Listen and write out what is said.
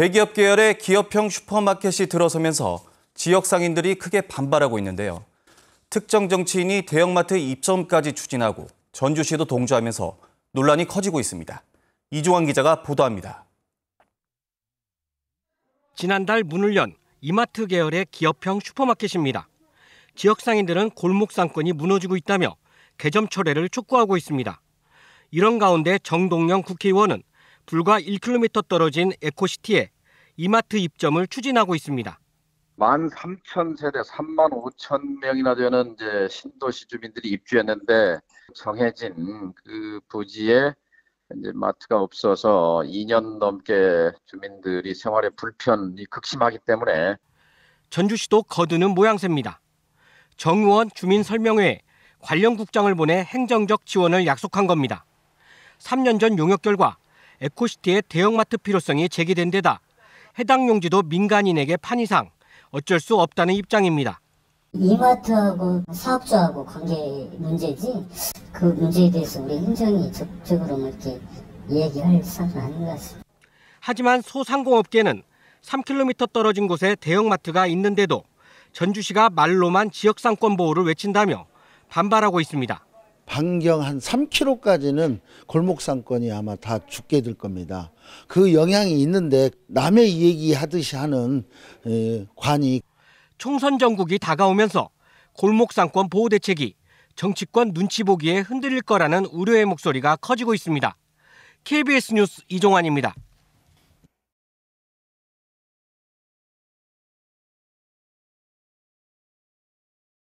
대기업 계열의 기업형 슈퍼마켓이 들어서면서 지역 상인들이 크게 반발하고 있는데요. 특정 정치인이 대형마트 입점까지 추진하고 전주시도 동조하면서 논란이 커지고 있습니다. 이종환 기자가 보도합니다. 지난달 문을 연 이마트 계열의 기업형 슈퍼마켓입니다. 지역 상인들은 골목 상권이 무너지고 있다며 개점 철회를 촉구하고 있습니다. 이런 가운데 정동영 국회의원은 불과 1km 떨어진 에코시티에 이마트 입점을 추진하고 있습니다. 13,000세대 35,000명이나 되는 이제 신도시 주민들이 입주했는데 정해진 그 부지에 이제 마트가 없어서 2년 넘게 주민들이 생활에 불편이 극심하기 때문에 전주시도 거두는 모양새입니다. 정의원 주민설명회 관련 국장을 보내 행정적 지원을 약속한 겁니다. 3년 전 용역 결과 에코시티의 대형마트 필요성이 제기된 데다 해당 용지도 민간인에게 판 이상 어쩔 수 없다는 입장입니다. 이마트하고 사업주하고 관계 문제지 그 문제에 대해서 우리 행정이 적극적으로 이렇게 이기할 사안은 아닌 것 같습니다. 하지만 소상공업계는 3km 떨어진 곳에 대형마트가 있는데도 전주시가 말로만 지역상권 보호를 외친다며 반발하고 있습니다. 반경 한 3km까지는 골목상권이 아마 다 죽게 될 겁니다. 그 영향이 있는데 남의 얘기 하듯이 하는 관이 총선 전국이 다가오면서 골목상권 보호 대책이 정치권 눈치 보기에 흔들릴 거라는 우려의 목소리가 커지고 있습니다. KBS 뉴스 이종환입니다.